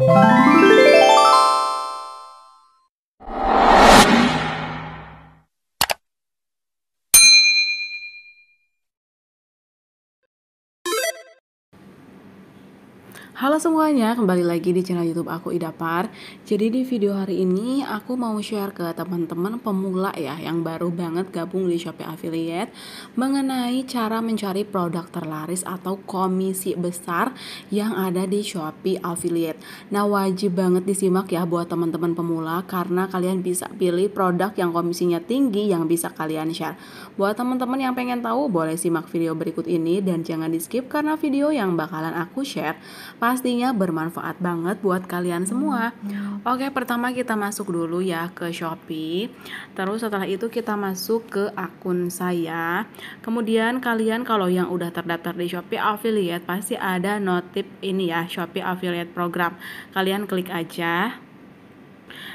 you Halo semuanya, kembali lagi di channel YouTube aku Ida Idapar. Jadi di video hari ini aku mau share ke teman-teman pemula ya yang baru banget gabung di Shopee Affiliate mengenai cara mencari produk terlaris atau komisi besar yang ada di Shopee Affiliate. Nah, wajib banget disimak ya buat teman-teman pemula karena kalian bisa pilih produk yang komisinya tinggi yang bisa kalian share. Buat teman-teman yang pengen tahu boleh simak video berikut ini dan jangan di-skip karena video yang bakalan aku share pastinya bermanfaat banget buat kalian semua. Oke, pertama kita masuk dulu ya ke Shopee. Terus setelah itu kita masuk ke akun saya. Kemudian kalian kalau yang udah terdaftar di Shopee Affiliate pasti ada notif ini ya, Shopee Affiliate Program. Kalian klik aja.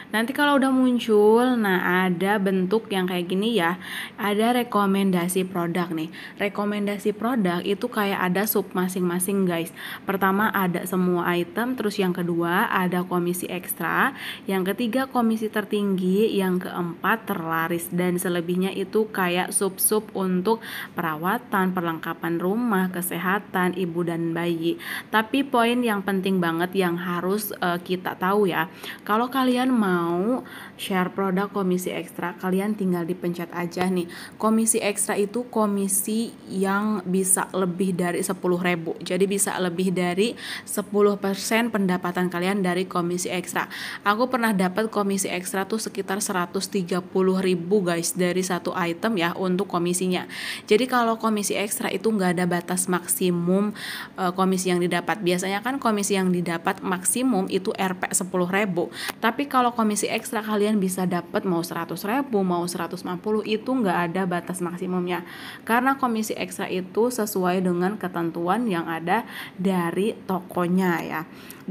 Nanti kalau udah muncul, nah ada bentuk yang kayak gini ya. Ada rekomendasi produk nih. Rekomendasi produk itu kayak ada sub masing-masing guys. Pertama ada semua item, terus yang kedua ada komisi ekstra, yang ketiga komisi tertinggi, yang keempat terlaris dan selebihnya itu kayak sub-sub untuk perawatan, perlengkapan rumah, kesehatan ibu dan bayi. Tapi poin yang penting banget yang harus uh, kita tahu ya. Kalau kalian mau mau share produk komisi ekstra, kalian tinggal dipencet aja nih. Komisi ekstra itu komisi yang bisa lebih dari 10 ribu. Jadi bisa lebih dari 10% pendapatan kalian dari komisi ekstra. Aku pernah dapat komisi ekstra tuh sekitar 130 ribu guys dari satu item ya untuk komisinya. Jadi kalau komisi ekstra itu nggak ada batas maksimum e, komisi yang didapat. Biasanya kan komisi yang didapat maksimum itu RP 10 ribu. Tapi kalau komisi komisi ekstra kalian bisa dapat mau 100 ribu mau 150 itu nggak ada batas maksimumnya karena komisi ekstra itu sesuai dengan ketentuan yang ada dari tokonya ya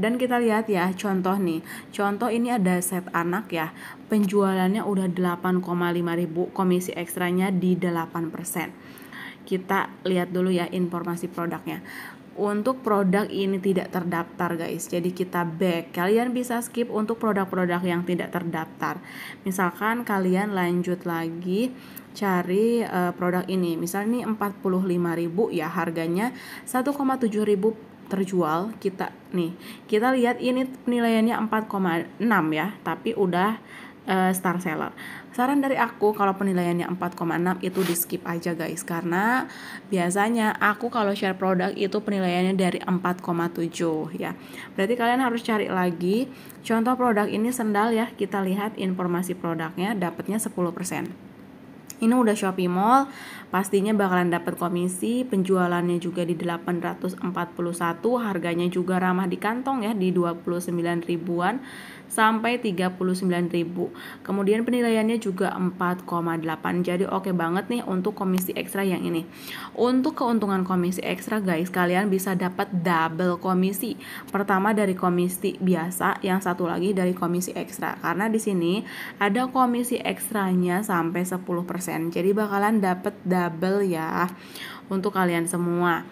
dan kita lihat ya contoh nih contoh ini ada set anak ya penjualannya udah 8,5 ribu komisi ekstranya di 8% kita lihat dulu ya informasi produknya untuk produk ini tidak terdaftar guys jadi kita back kalian bisa skip untuk produk-produk yang tidak terdaftar misalkan kalian lanjut lagi cari uh, produk ini misalnya ini ribu ya harganya ribu terjual kita nih kita lihat ini penilaiannya 4,6 ya tapi udah uh, star seller. Saran dari aku kalau penilaiannya 4,6 itu di skip aja guys karena biasanya aku kalau share produk itu penilaiannya dari 4,7 ya. Berarti kalian harus cari lagi contoh produk ini sendal ya. Kita lihat informasi produknya dapatnya 10% ini udah Shopee Mall pastinya bakalan dapat komisi penjualannya juga di 841 harganya juga ramah di kantong ya di 29 ribuan sampai 39.000. Kemudian penilaiannya juga 4,8. Jadi oke okay banget nih untuk komisi ekstra yang ini. Untuk keuntungan komisi ekstra guys, kalian bisa dapat double komisi. Pertama dari komisi biasa, yang satu lagi dari komisi ekstra. Karena di sini ada komisi ekstranya sampai 10%. Jadi bakalan dapat double ya untuk kalian semua.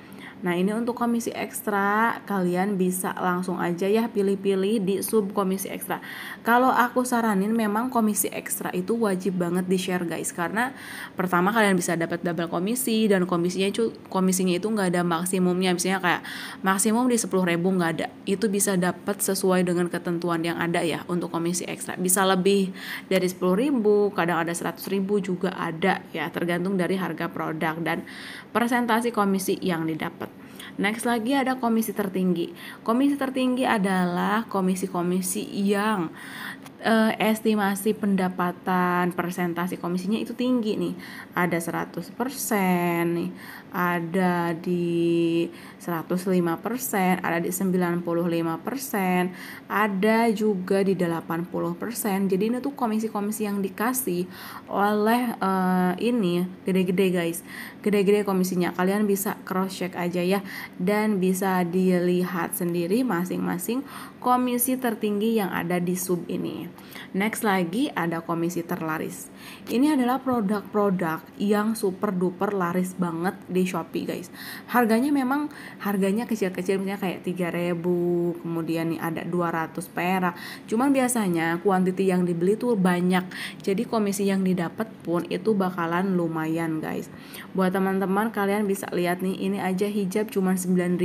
Nah, ini untuk komisi ekstra, kalian bisa langsung aja ya pilih-pilih di sub komisi ekstra. Kalau aku saranin memang komisi ekstra itu wajib banget di-share guys karena pertama kalian bisa dapat double komisi dan komisinya itu komisinya itu nggak ada maksimumnya. Misalnya kayak maksimum di ribu nggak ada. Itu bisa dapat sesuai dengan ketentuan yang ada ya untuk komisi ekstra. Bisa lebih dari ribu kadang ada ribu juga ada ya tergantung dari harga produk dan presentasi komisi yang didapat. Next lagi ada komisi tertinggi. Komisi tertinggi adalah komisi-komisi yang eh, estimasi pendapatan persentase komisinya itu tinggi nih. Ada 100% nih, ada di 105%, ada di 95%, ada juga di 80%. Jadi ini tuh komisi-komisi yang dikasih oleh eh, ini gede-gede guys. Gede-gede komisinya. Kalian bisa cross check aja ya dan bisa dilihat sendiri masing-masing komisi tertinggi yang ada di sub ini. Next lagi ada komisi terlaris. Ini adalah produk-produk yang super duper laris banget di Shopee guys. Harganya memang harganya kecil-kecil misalnya kayak 3000, kemudian nih ada 200 perak. Cuman biasanya kuantiti yang dibeli tuh banyak. Jadi komisi yang didapat pun itu bakalan lumayan guys. Buat teman-teman kalian bisa lihat nih ini aja hijab cuma 9000.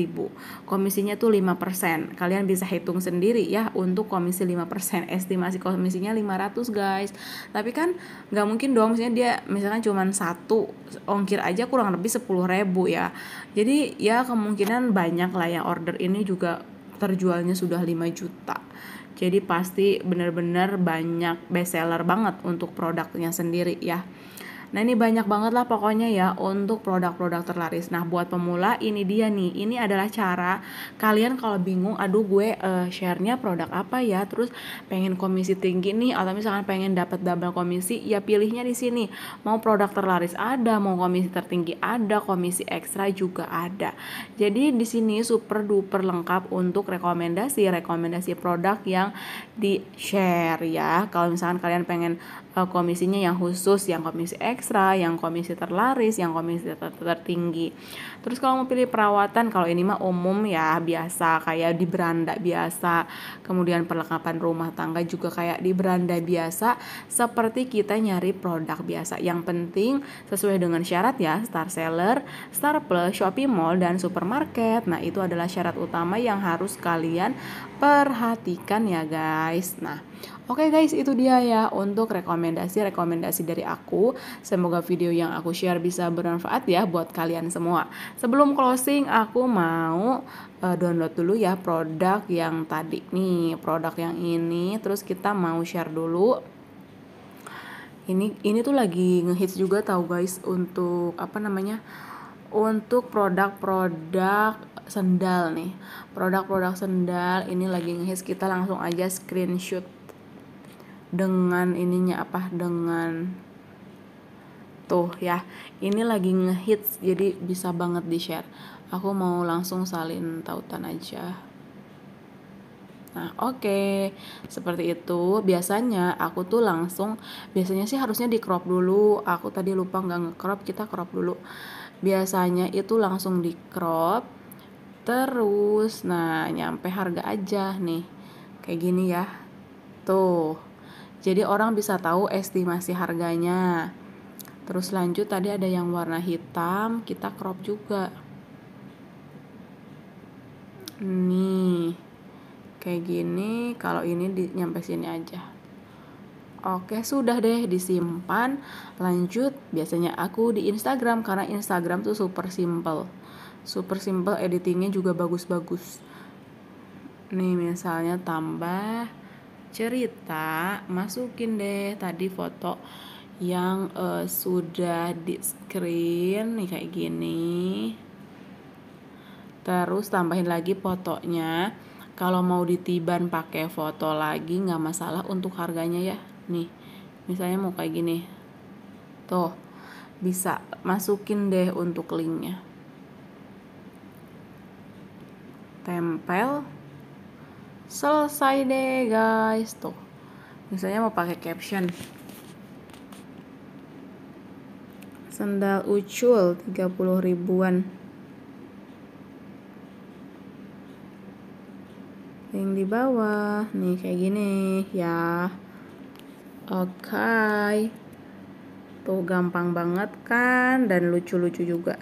Komisinya tuh 5%. Kalian bisa hitung sendiri ya untuk komisi 5% estimasi ngasih komisinya 500 guys tapi kan nggak mungkin dong misalnya dia misalnya cuma satu ongkir aja kurang lebih 10 ribu ya jadi ya kemungkinan banyak lah yang order ini juga terjualnya sudah 5 juta jadi pasti benar-benar banyak bestseller banget untuk produknya sendiri ya Nah ini banyak banget lah pokoknya ya untuk produk-produk terlaris. Nah buat pemula ini dia nih, ini adalah cara kalian kalau bingung, aduh gue uh, sharenya produk apa ya, terus pengen komisi tinggi nih atau misalkan pengen dapat double komisi, ya pilihnya di sini. Mau produk terlaris ada, mau komisi tertinggi ada, komisi ekstra juga ada. Jadi di sini super duper lengkap untuk rekomendasi rekomendasi produk yang di share ya. Kalau misalkan kalian pengen Eh, komisinya yang khusus, yang komisi ekstra, yang komisi terlaris, yang komisi ter tertinggi. Terus kalau mau pilih perawatan, kalau ini mah umum ya biasa kayak di beranda biasa. Kemudian perlengkapan rumah tangga juga kayak di beranda biasa seperti kita nyari produk biasa. Yang penting sesuai dengan syarat ya, star seller, star plus, Shopee Mall dan supermarket. Nah, itu adalah syarat utama yang harus kalian perhatikan ya guys. Nah, Oke okay guys, itu dia ya untuk rekomendasi-rekomendasi dari aku. Semoga video yang aku share bisa bermanfaat ya buat kalian semua. Sebelum closing, aku mau eh, download dulu ya produk yang tadi nih, produk yang ini. Terus kita mau share dulu ini ini tuh lagi ngehits juga tahu guys untuk apa namanya untuk produk-produk sendal nih produk-produk sendal ini lagi ngehits kita langsung aja screenshot dengan ininya apa dengan tuh ya ini lagi ngehits jadi bisa banget di share aku mau langsung salin tautan aja Nah, oke. Okay. Seperti itu. Biasanya aku tuh langsung biasanya sih harusnya di crop dulu. Aku tadi lupa nggak nge-crop, kita crop dulu. Biasanya itu langsung di crop. Terus nah, nyampe harga aja nih. Kayak gini ya. Tuh. Jadi orang bisa tahu estimasi harganya. Terus lanjut tadi ada yang warna hitam, kita crop juga. Nih. Kayak gini, kalau ini di, nyampe sini aja. Oke, sudah deh disimpan. Lanjut, biasanya aku di Instagram karena Instagram tuh super simple. Super simple editingnya juga bagus-bagus. Nih misalnya tambah cerita masukin deh tadi foto yang uh, sudah di screen nih kayak gini terus tambahin lagi fotonya kalau mau ditiban pakai foto lagi nggak masalah untuk harganya ya nih misalnya mau kayak gini tuh bisa masukin deh untuk linknya tempel selesai deh guys tuh misalnya mau pakai caption sendal ucul 30 ribuan Yang di bawah nih kayak gini ya oke okay. tuh gampang banget kan dan lucu-lucu juga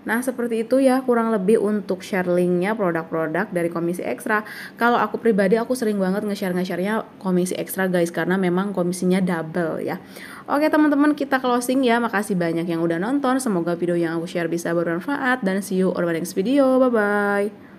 Nah, seperti itu ya kurang lebih untuk share linknya produk-produk dari komisi ekstra. Kalau aku pribadi aku sering banget nge-share nge-sharenya komisi ekstra guys karena memang komisinya double ya. Oke teman-teman kita closing ya. Makasih banyak yang udah nonton. Semoga video yang aku share bisa bermanfaat dan see you on the next video. Bye bye.